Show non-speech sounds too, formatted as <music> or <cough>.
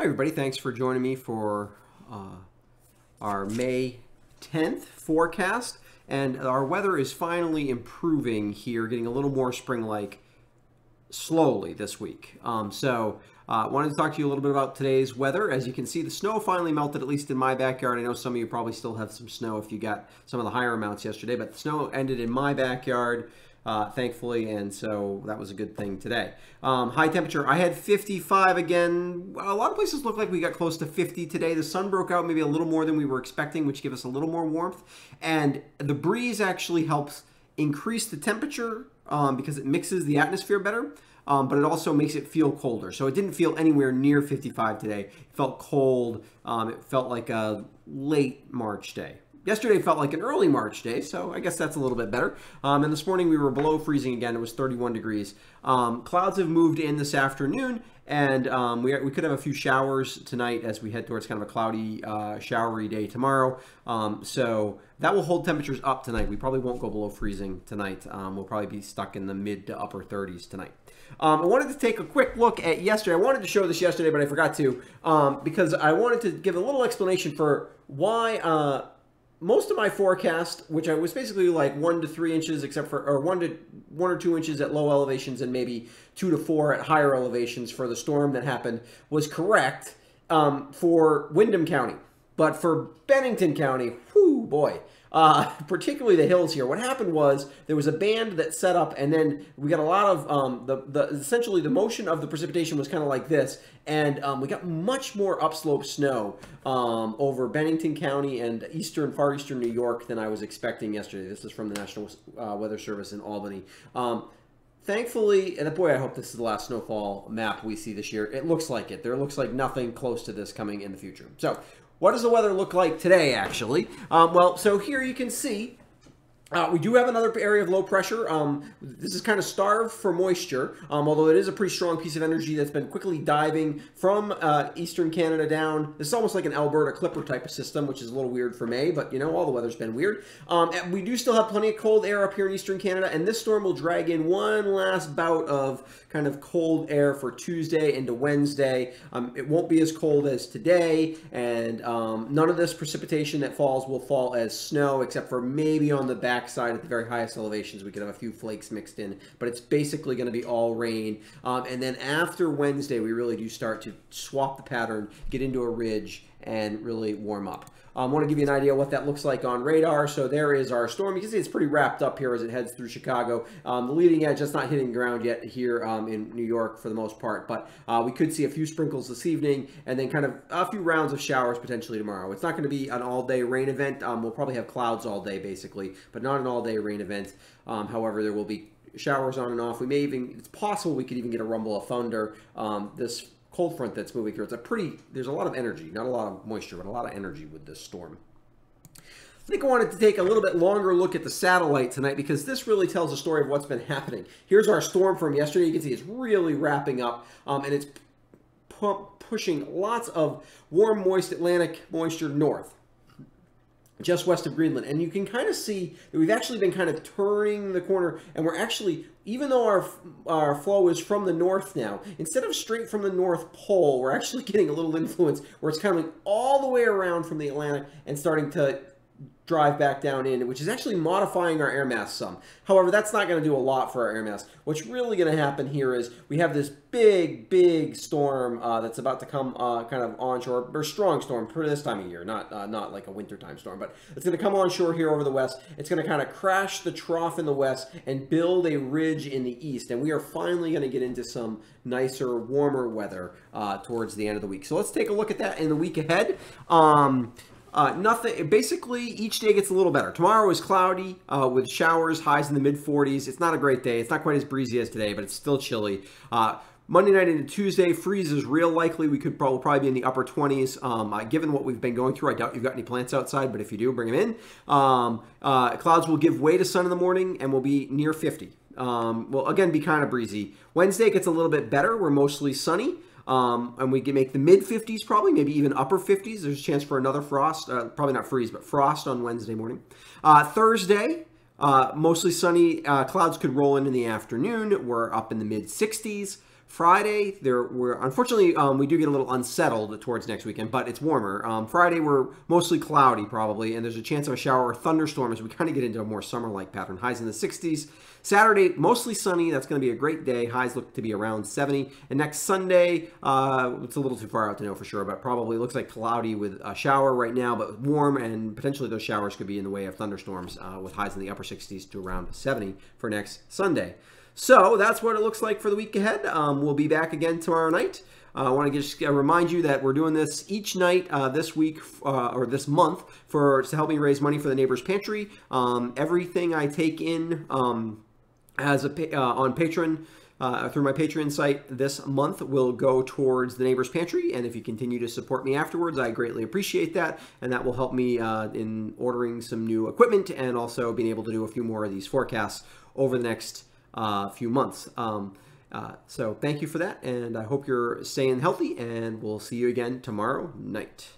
Hi everybody, thanks for joining me for uh, our May 10th forecast. And our weather is finally improving here, getting a little more spring-like slowly this week. Um, so I uh, wanted to talk to you a little bit about today's weather. As you can see, the snow finally melted, at least in my backyard. I know some of you probably still have some snow if you got some of the higher amounts yesterday, but the snow ended in my backyard uh, thankfully, and so that was a good thing today. Um, high temperature, I had 55 again. A lot of places look like we got close to 50 today. The sun broke out maybe a little more than we were expecting, which gave us a little more warmth, and the breeze actually helps increase the temperature um, because it mixes the atmosphere better. Um, but it also makes it feel colder. So it didn't feel anywhere near 55 today. It felt cold. Um, it felt like a late March day. Yesterday felt like an early March day, so I guess that's a little bit better. Um, and this morning we were below freezing again. It was 31 degrees. Um, clouds have moved in this afternoon, and um, we, we could have a few showers tonight as we head towards kind of a cloudy, uh, showery day tomorrow. Um, so that will hold temperatures up tonight. We probably won't go below freezing tonight. Um, we'll probably be stuck in the mid to upper 30s tonight. Um, I wanted to take a quick look at yesterday. I wanted to show this yesterday, but I forgot to um, because I wanted to give a little explanation for why uh, most of my forecast, which I was basically like one to three inches, except for or one to one or two inches at low elevations and maybe two to four at higher elevations for the storm that happened, was correct um, for Wyndham County, but for Bennington County, whoo boy, uh, <laughs> particularly the hills here. What happened was there was a band that set up, and then we got a lot of um, the, the essentially the motion of the precipitation was kind of like this, and um, we got much more upslope snow um, over Bennington County and eastern, far eastern New York than I was expecting yesterday. This is from the National uh, Weather Service in Albany. Um, thankfully, and boy, I hope this is the last snowfall map we see this year. It looks like it. There looks like nothing close to this coming in the future. So what does the weather look like today, actually? Um, well, so here you can see uh, we do have another area of low pressure. Um, this is kind of starved for moisture, um, although it is a pretty strong piece of energy that's been quickly diving from uh, eastern Canada down. This is almost like an Alberta Clipper type of system, which is a little weird for May, but you know, all the weather's been weird. Um, we do still have plenty of cold air up here in eastern Canada, and this storm will drag in one last bout of kind of cold air for Tuesday into Wednesday. Um, it won't be as cold as today, and um, none of this precipitation that falls will fall as snow, except for maybe on the back backside at the very highest elevations. We could have a few flakes mixed in, but it's basically going to be all rain. Um, and then after Wednesday, we really do start to swap the pattern, get into a ridge, and really warm up. I um, want to give you an idea what that looks like on radar. So there is our storm. You can see it's pretty wrapped up here as it heads through Chicago. Um, the leading edge, is not hitting ground yet here um, in New York for the most part, but uh, we could see a few sprinkles this evening and then kind of a few rounds of showers potentially tomorrow. It's not going to be an all-day rain event. Um, we'll probably have clouds all day basically, but not an all-day rain event. Um, however, there will be showers on and off. We may even, it's possible we could even get a rumble of thunder um, this cold front that's moving through. It's a pretty, there's a lot of energy, not a lot of moisture, but a lot of energy with this storm. I think I wanted to take a little bit longer look at the satellite tonight because this really tells the story of what's been happening. Here's our storm from yesterday. You can see it's really wrapping up um, and it's pushing lots of warm, moist Atlantic moisture north just west of Greenland. And you can kind of see that we've actually been kind of turning the corner and we're actually, even though our, our flow is from the north now, instead of straight from the North Pole, we're actually <laughs> getting a little influence where it's coming all the way around from the Atlantic and starting to drive back down in, which is actually modifying our air mass some. However, that's not going to do a lot for our air mass. What's really going to happen here is we have this big, big storm uh, that's about to come uh, kind of onshore, or strong storm for this time of year, not uh, not like a wintertime storm, but it's going to come onshore here over the west. It's going to kind of crash the trough in the west and build a ridge in the east, and we are finally going to get into some nicer, warmer weather uh, towards the end of the week. So let's take a look at that in the week ahead. Um, uh, nothing. Basically, each day gets a little better. Tomorrow is cloudy uh, with showers, highs in the mid 40s. It's not a great day. It's not quite as breezy as today, but it's still chilly. Uh, Monday night into Tuesday, freeze is real likely. We could probably, probably be in the upper 20s. Um, uh, given what we've been going through, I doubt you've got any plants outside, but if you do, bring them in. Um, uh, clouds will give way to sun in the morning and will be near 50. Um, well, again, be kind of breezy. Wednesday gets a little bit better. We're mostly sunny. Um, and we can make the mid 50s probably, maybe even upper 50s. There's a chance for another frost, uh, probably not freeze, but frost on Wednesday morning. Uh, Thursday, uh, mostly sunny. Uh, clouds could roll in in the afternoon. We're up in the mid 60s. Friday, there were unfortunately um, we do get a little unsettled towards next weekend, but it's warmer. Um, Friday we're mostly cloudy probably, and there's a chance of a shower or thunderstorm as we <laughs> kind of get into a more summer-like pattern. Highs in the 60s. Saturday mostly sunny. That's going to be a great day. Highs look to be around 70. And next Sunday, uh, it's a little too far out to know for sure, but probably looks like cloudy with a shower right now, but warm and potentially those showers could be in the way of thunderstorms uh, with highs in the upper 60s to around 70 for next Sunday. So that's what it looks like for the week ahead. Um, we'll be back again tomorrow night. Uh, I want to just uh, remind you that we're doing this each night uh, this week uh, or this month for to help me raise money for the Neighbors Pantry. Um, everything I take in um, as a uh, on Patreon. Uh, through my Patreon site this month will go towards the Neighbors Pantry. And if you continue to support me afterwards, I greatly appreciate that. And that will help me uh, in ordering some new equipment and also being able to do a few more of these forecasts over the next uh, few months. Um, uh, so thank you for that, and I hope you're staying healthy, and we'll see you again tomorrow night.